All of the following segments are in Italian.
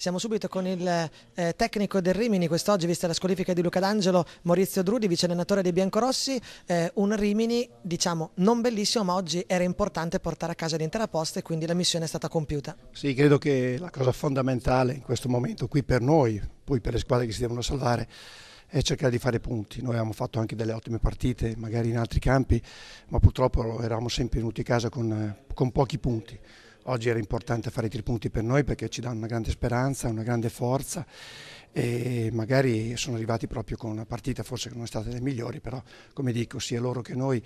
Siamo subito con il eh, tecnico del Rimini quest'oggi, vista la squalifica di Luca D'Angelo, Maurizio Drudi, vice allenatore dei Biancorossi. Eh, un Rimini, diciamo, non bellissimo, ma oggi era importante portare a casa l'intera posta e quindi la missione è stata compiuta. Sì, credo che la cosa fondamentale in questo momento, qui per noi, poi per le squadre che si devono salvare, è cercare di fare punti. Noi abbiamo fatto anche delle ottime partite, magari in altri campi, ma purtroppo eravamo sempre venuti a casa con, eh, con pochi punti. Oggi era importante fare i tre punti per noi perché ci danno una grande speranza, una grande forza e magari sono arrivati proprio con una partita forse che non è stata delle migliori, però come dico sia loro che noi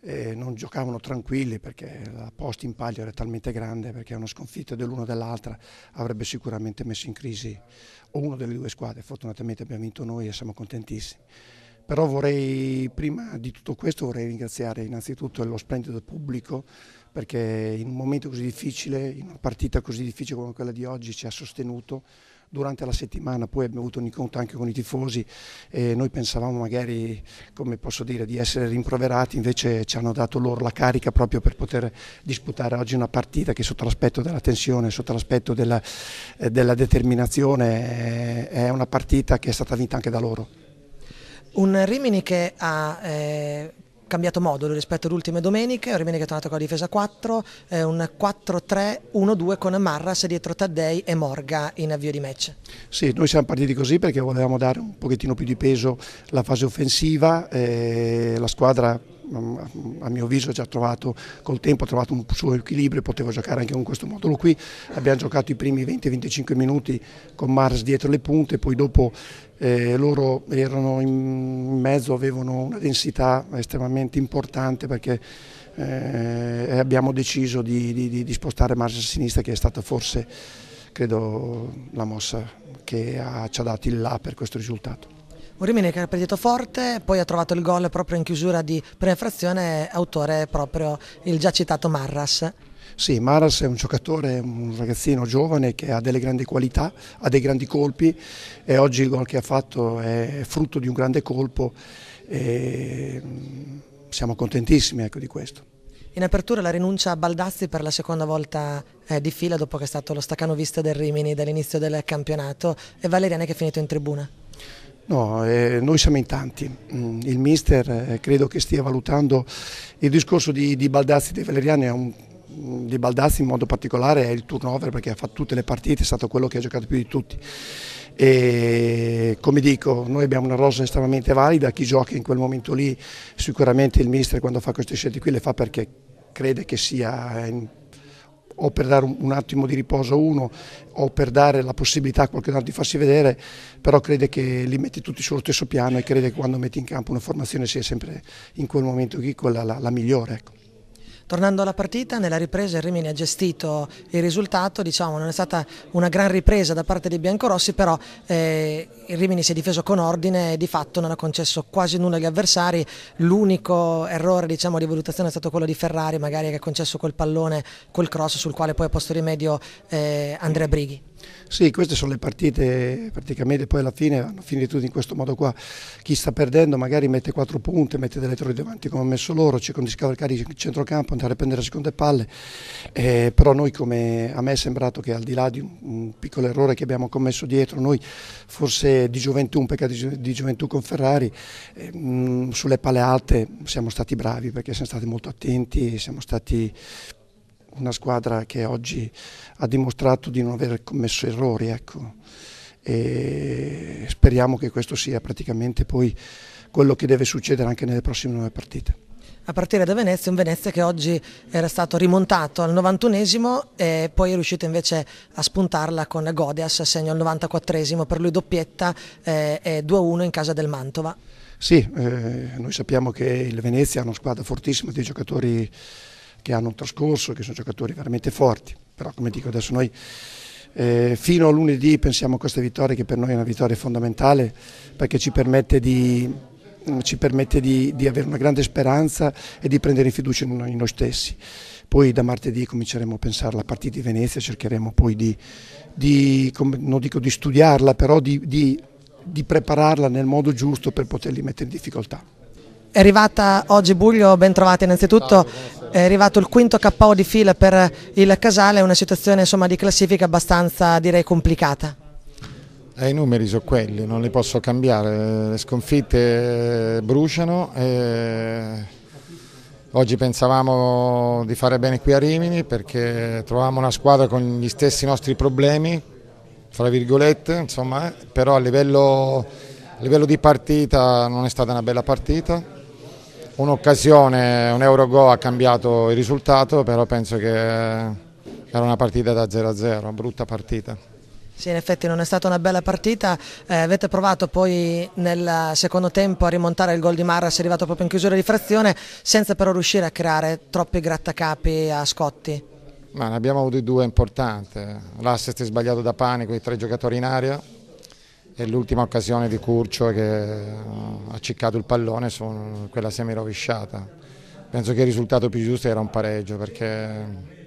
eh, non giocavano tranquilli perché la posta in palio era talmente grande perché una sconfitta dell'una o dell'altra avrebbe sicuramente messo in crisi o una delle due squadre. Fortunatamente abbiamo vinto noi e siamo contentissimi. Però vorrei, prima di tutto questo, vorrei ringraziare innanzitutto lo splendido pubblico perché in un momento così difficile, in una partita così difficile come quella di oggi ci ha sostenuto durante la settimana, poi abbiamo avuto un incontro anche con i tifosi e noi pensavamo magari, come posso dire, di essere rimproverati, invece ci hanno dato loro la carica proprio per poter disputare oggi una partita che sotto l'aspetto della tensione, sotto l'aspetto della, eh, della determinazione eh, è una partita che è stata vinta anche da loro. Un Rimini che ha eh, cambiato modulo rispetto alle ultime domeniche, un Rimini che è tornato con la difesa 4, eh, un 4-3-1-2 con Marras dietro Taddei e Morga in avvio di match. Sì, noi siamo partiti così perché volevamo dare un pochettino più di peso alla fase offensiva, eh, la squadra a mio avviso già trovato col tempo ha trovato un suo equilibrio, e poteva giocare anche con questo modulo qui, abbiamo giocato i primi 20-25 minuti con Mars dietro le punte, poi dopo eh, loro erano in mezzo, avevano una densità estremamente importante perché eh, abbiamo deciso di, di, di spostare Mars a sinistra che è stata forse credo la mossa che ha, ci ha dato il là per questo risultato. Un Rimini che ha partito forte, poi ha trovato il gol proprio in chiusura di prima frazione, autore proprio il già citato Marras. Sì, Maras è un giocatore, un ragazzino giovane che ha delle grandi qualità, ha dei grandi colpi e oggi il gol che ha fatto è frutto di un grande colpo e mm, siamo contentissimi ecco, di questo. In apertura la rinuncia a Baldazzi per la seconda volta eh, di fila dopo che è stato lo staccanovista del Rimini dall'inizio del campionato e Valeriani che è finito in tribuna. No, eh, noi siamo in tanti, mm, il mister eh, credo che stia valutando il discorso di, di Baldazzi e di Valeriani, un, mm, di Baldazzi in modo particolare è il turnover perché ha fatto tutte le partite, è stato quello che ha giocato più di tutti. E come dico, noi abbiamo una rosa estremamente valida, chi gioca in quel momento lì sicuramente il mister quando fa queste scelte qui le fa perché crede che sia in o per dare un, attimo di riposo a uno o per dare la possibilità a qualcun altro di farsi vedere, però crede che li metti tutti sullo stesso piano e crede che quando metti in campo una formazione sia sempre in quel momento lì quella la, la migliore. Ecco. Tornando alla partita, nella ripresa il Rimini ha gestito il risultato, diciamo, non è stata una gran ripresa da parte dei biancorossi, però eh, il Rimini si è difeso con ordine e di fatto non ha concesso quasi nulla agli avversari, l'unico errore diciamo, di valutazione è stato quello di Ferrari, magari che ha concesso quel pallone, quel cross sul quale poi ha posto rimedio eh, Andrea Brighi. Sì, queste sono le partite praticamente poi alla fine hanno finito tutte in questo modo qua. Chi sta perdendo magari mette quattro punte, mette delle troie davanti come hanno messo loro, cerca di scavalcare il centrocampo, andare a prendere le seconde palle, eh, però noi come a me è sembrato che al di là di un, un piccolo errore che abbiamo commesso dietro, noi forse di gioventù, un peccato di, di gioventù con Ferrari, eh, mh, sulle palle alte siamo stati bravi perché siamo stati molto attenti, siamo stati una squadra che oggi ha dimostrato di non aver commesso errori. Ecco. E speriamo che questo sia praticamente poi quello che deve succedere anche nelle prossime nuove partite a partire da Venezia, un Venezia che oggi era stato rimontato al 91esimo e poi è riuscito invece a spuntarla con Godias, segno al 94esimo, per lui doppietta eh, e 2-1 in casa del Mantova. Sì, eh, noi sappiamo che il Venezia è una squadra fortissima di giocatori che hanno trascorso, che sono giocatori veramente forti, però come dico adesso noi eh, fino a lunedì pensiamo a questa vittoria che per noi è una vittoria fondamentale perché ci permette di, mm, ci permette di, di avere una grande speranza e di prendere fiducia in noi, in noi stessi. Poi da martedì cominceremo a pensare alla partita di Venezia, cercheremo poi di, di non dico di studiarla, però di prepararla nel modo giusto per poterli mettere in difficoltà. È arrivata oggi Buglio, ben trovata innanzitutto, è arrivato il quinto KO di fila per il Casale, è una situazione insomma, di classifica abbastanza direi complicata. Eh, I numeri sono quelli, non li posso cambiare, le sconfitte eh, bruciano, e... Eh, oggi pensavamo di fare bene qui a Rimini perché trovavamo una squadra con gli stessi nostri problemi, fra virgolette, insomma, eh, però a livello, a livello di partita non è stata una bella partita, Un'occasione, un euro go ha cambiato il risultato, però penso che eh, era una partita da 0 a 0, brutta partita. Sì, in effetti non è stata una bella partita, eh, avete provato poi nel secondo tempo a rimontare il gol di Marra, si è arrivato proprio in chiusura di frazione, senza però riuscire a creare troppi grattacapi a Scotti. Ma ne abbiamo avuti due importanti, l'asset è sbagliato da Pani con i tre giocatori in aria, è l'ultima occasione di Curcio che eh, ha ciccato il pallone su quella semirovesciata. Penso che il risultato più giusto era un pareggio perché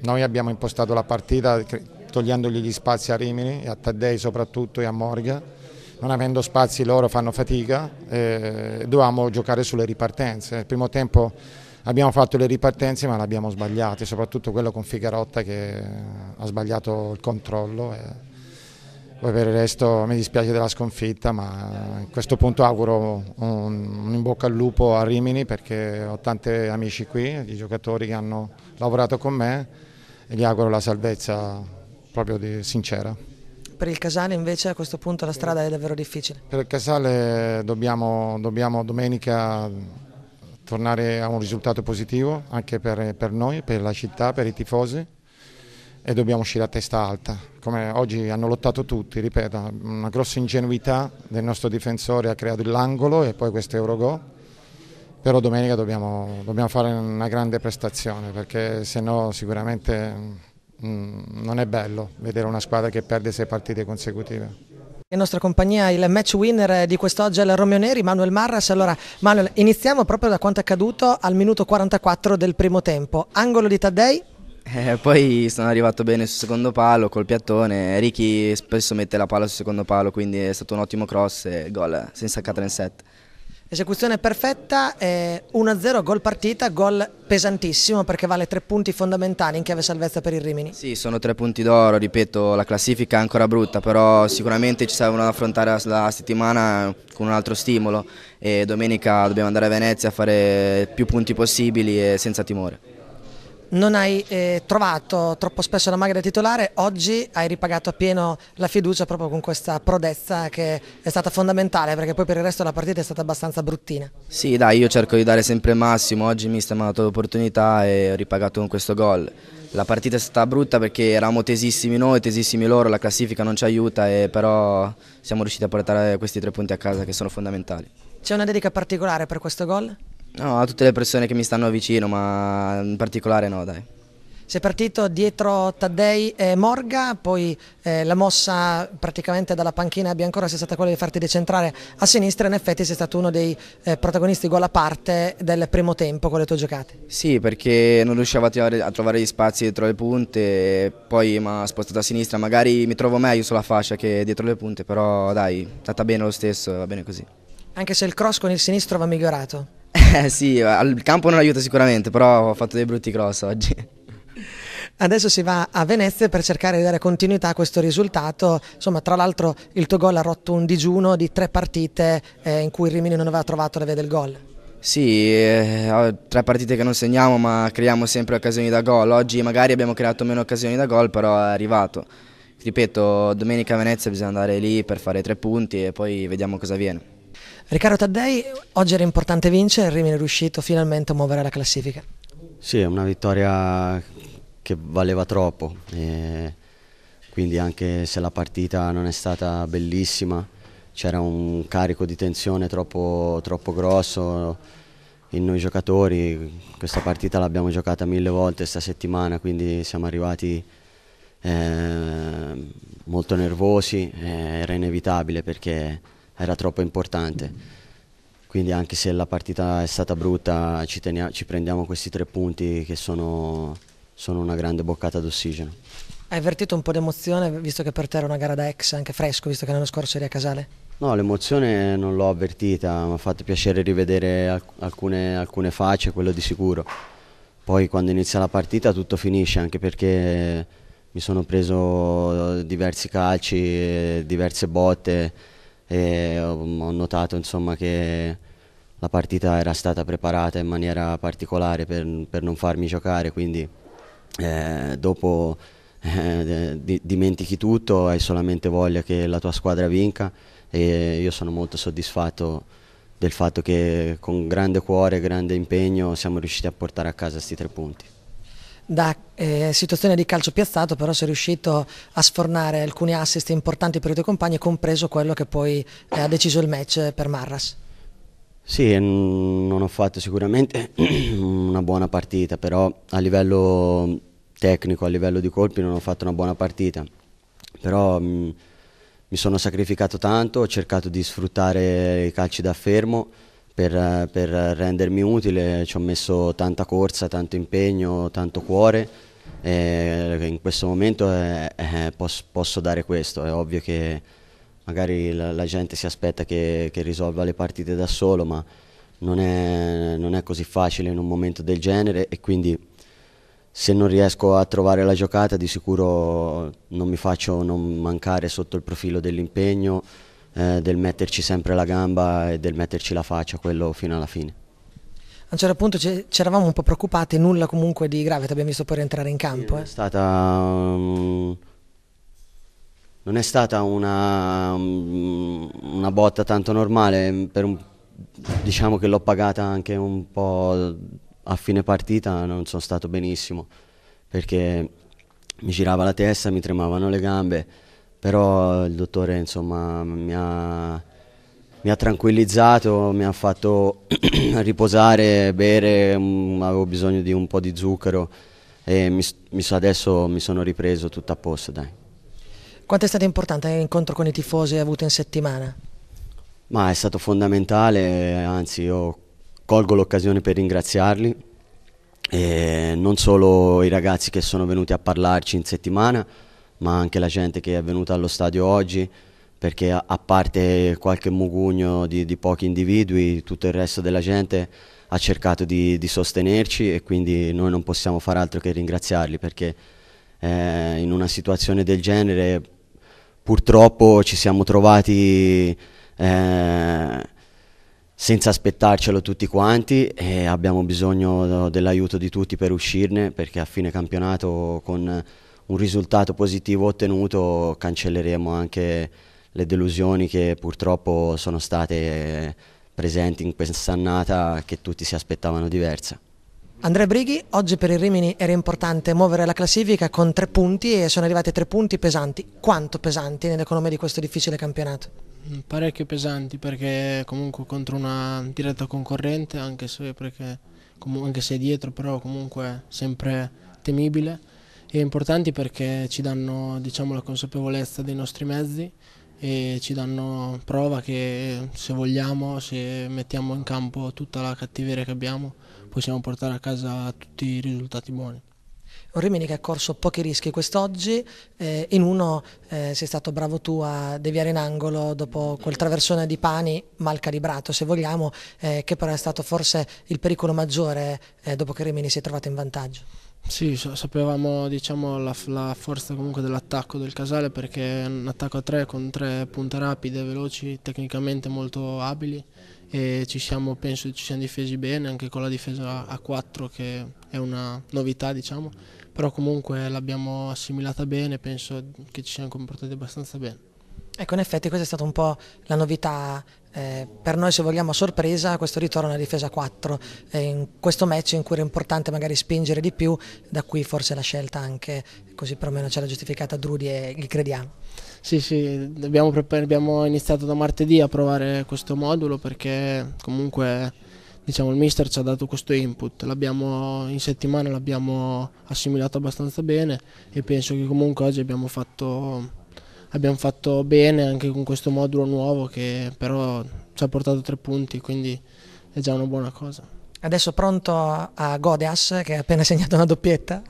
noi abbiamo impostato la partita togliendogli gli spazi a Rimini, a Taddei soprattutto e a Morga. Non avendo spazi loro fanno fatica e dovevamo giocare sulle ripartenze. Nel primo tempo abbiamo fatto le ripartenze ma le abbiamo sbagliate, soprattutto quello con Figarotta che eh, ha sbagliato il controllo. Poi per il resto mi dispiace della sconfitta, ma a questo punto auguro un, un in bocca al lupo a Rimini perché ho tanti amici qui, di giocatori che hanno lavorato con me e gli auguro la salvezza proprio di, sincera. Per il Casale invece a questo punto la strada è davvero difficile? Per il Casale dobbiamo, dobbiamo domenica tornare a un risultato positivo anche per, per noi, per la città, per i tifosi e dobbiamo uscire a testa alta, come oggi hanno lottato tutti, ripeto, una grossa ingenuità del nostro difensore ha creato l'angolo e poi questo Eurogo. però domenica dobbiamo, dobbiamo, fare una grande prestazione perché se no sicuramente mm, non è bello vedere una squadra che perde sei partite consecutive. In nostra compagnia il match winner di quest'oggi è il Romeo Neri, Manuel Marras. Allora, Manuel, iniziamo proprio da quanto è accaduto al minuto 44 del primo tempo. Angolo di Taddei, eh, poi sono arrivato bene sul secondo palo col piattone. Ricky spesso mette la palla sul secondo palo, quindi è stato un ottimo cross e gol senza cadere in set. Esecuzione perfetta, eh, 1-0, gol partita, gol pesantissimo perché vale tre punti fondamentali in chiave salvezza per il Rimini. Sì, sono tre punti d'oro, ripeto, la classifica è ancora brutta, però sicuramente ci servono ad affrontare la settimana con un altro stimolo e domenica dobbiamo andare a Venezia a fare più punti possibili e senza timore non hai eh, trovato troppo spesso la maglia da titolare, oggi hai ripagato appieno la fiducia proprio con questa prodezza che è stata fondamentale perché poi per il resto la partita è stata abbastanza bruttina. Sì dai, io cerco di dare sempre il massimo, oggi mi stiamo dato l'opportunità e ho ripagato con questo gol. La partita è stata brutta perché eravamo tesissimi noi, tesissimi loro, la classifica non ci aiuta, e eh, però siamo riusciti a portare questi tre punti a casa che sono fondamentali. C'è una dedica particolare per questo gol? No, a tutte le persone che mi stanno vicino, ma in particolare no, dai. Si è partito dietro Taddei e Morga, poi eh, la mossa praticamente dalla panchina abbia ancora sia stata quella di farti decentrare a sinistra, in effetti sei stato uno dei eh, protagonisti gol a parte del primo tempo con le tue giocate. Sì, perché non riuscivo a trovare, a trovare gli spazi dietro le punte, poi mi ha spostato a sinistra, magari mi trovo meglio sulla fascia che dietro le punte, però dai, è stata bene lo stesso, va bene così. Anche se il cross con il sinistro va migliorato. Eh sì, il campo non aiuta sicuramente, però ho fatto dei brutti cross oggi. Adesso si va a Venezia per cercare di dare continuità a questo risultato. Insomma, tra l'altro il tuo gol ha rotto un digiuno di tre partite eh, in cui il Rimini non aveva trovato la via del gol. Sì, eh, tre partite che non segniamo ma creiamo sempre occasioni da gol. Oggi magari abbiamo creato meno occasioni da gol, però è arrivato. Ripeto, domenica a Venezia bisogna andare lì per fare tre punti e poi vediamo cosa viene. Riccardo Taddei, oggi era importante vincere, il Rimini è riuscito finalmente a muovere la classifica. Sì, è una vittoria che valeva troppo, quindi anche se la partita non è stata bellissima, c'era un carico di tensione troppo, troppo grosso in noi giocatori, questa partita l'abbiamo giocata mille volte questa settimana, quindi siamo arrivati eh, molto nervosi, eh, era inevitabile perché era troppo importante. Quindi anche se la partita è stata brutta ci, teniamo, ci prendiamo questi tre punti che sono, sono una grande boccata d'ossigeno. Hai avvertito un po' di emozione visto che per te era una gara da ex, anche fresco, visto che l'anno scorso eri a Casale? No, l'emozione non l'ho avvertita, mi ha fatto piacere rivedere alcune, alcune facce, quello di sicuro. Poi quando inizia la partita tutto finisce, anche perché mi sono preso diversi calci, diverse botte e ho, notato insomma, che la partita era stata preparata in maniera particolare per, per non farmi giocare, quindi eh, dopo eh, di, dimentichi tutto, hai solamente voglia che la tua squadra vinca e io sono molto soddisfatto del fatto che con grande cuore e grande impegno siamo riusciti a portare a casa questi tre punti da eh, situazione di calcio piazzato, però sei riuscito a sfornare alcuni assist importanti per i tuoi compagni, compreso quello che poi eh, ha deciso il match per Marras. Sì, non ho fatto sicuramente una buona partita, però a livello tecnico, a livello di colpi non ho fatto una buona partita, però mh, mm, mi sono sacrificato tanto, ho cercato di sfruttare i calci da fermo per, per rendermi utile ci ho messo tanta corsa, tanto impegno, tanto cuore e in questo momento è, eh, è, eh, posso, posso, dare questo, è ovvio che magari la, la gente si aspetta che, che, risolva le partite da solo ma non è, non è così facile in un momento del genere e quindi se non riesco a trovare la giocata di sicuro non mi faccio non mancare sotto il profilo dell'impegno eh, del metterci sempre la gamba e del metterci la faccia, quello fino alla fine. A un certo punto c'eravamo un po' preoccupati, nulla comunque di grave, ti abbiamo visto poi rientrare in campo. Sì, eh. È stata... Um, non è stata una, um, una botta tanto normale, un, diciamo che l'ho pagata anche un po' a fine partita, non sono stato benissimo perché mi girava la testa, mi tremavano le gambe, però il dottore insomma, mi, ha, mi ha tranquillizzato, mi ha fatto riposare, bere, mm, avevo bisogno di un po' di zucchero e mi, mi so adesso mi sono ripreso tutto a posto. Dai. Quanto è stato importante l'incontro con i tifosi avuto in settimana? Ma è stato fondamentale, anzi io colgo l'occasione per ringraziarli, e non solo i ragazzi che sono venuti a parlarci in settimana, ma anche la gente che è venuta allo stadio oggi, perché a, parte qualche mugugno di, di, pochi individui, tutto il resto della gente ha cercato di, di, sostenerci e quindi noi non possiamo far altro che ringraziarli perché eh, in una situazione del genere purtroppo ci siamo trovati eh, senza aspettarcelo tutti quanti e abbiamo bisogno dell'aiuto di tutti per uscirne perché a fine campionato con un risultato positivo ottenuto cancelleremo anche le delusioni che purtroppo sono state presenti in questa annata che tutti si aspettavano diversa. Andrea Brighi, oggi per il Rimini era importante muovere la classifica con tre punti e sono arrivati tre punti pesanti. Quanto pesanti nell'economia di questo difficile campionato? Parecchio pesanti perché comunque contro una diretta concorrente anche se, perché, anche se dietro però comunque sempre temibile e importanti perché ci danno diciamo, la consapevolezza dei nostri mezzi e ci danno prova che se vogliamo, se mettiamo in campo tutta la cattiveria che abbiamo, possiamo portare a casa tutti i risultati buoni. Rimini che ha corso pochi rischi quest'oggi, eh, in uno eh, sei stato bravo tu a deviare in angolo dopo quel traversone di Pani mal calibrato se vogliamo, eh, che però è stato forse il pericolo maggiore eh, dopo che Rimini si è trovato in vantaggio. Sì, sapevamo diciamo, la, la, forza comunque dell'attacco del Casale perché è un attacco a tre con tre punte rapide, veloci, tecnicamente molto abili e ci siamo, penso ci siamo difesi bene anche con la difesa a 4 che è una novità diciamo, però comunque l'abbiamo assimilata bene, penso che ci siamo comportati abbastanza bene. Ecco, in effetti questa è stata un po' la novità eh, per noi se vogliamo a sorpresa questo ritorno è difesa 4 eh, in questo match in cui era importante magari spingere di più da qui forse la scelta anche così perlomeno ce l'ha giustificata Drudi e gli crediamo sì sì abbiamo, abbiamo, iniziato da martedì a provare questo modulo perché comunque diciamo il mister ci ha dato questo input l'abbiamo in settimana l'abbiamo assimilato abbastanza bene e penso che comunque oggi abbiamo fatto abbiamo fatto bene anche con questo modulo nuovo che però ci ha portato tre punti, quindi è già una buona cosa. Adesso pronto a Godeas che ha appena segnato una doppietta?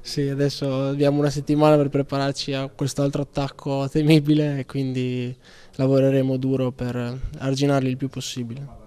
Sì, adesso abbiamo una settimana per prepararci a quest'altro attacco temibile e quindi lavoreremo duro per arginarli il più possibile.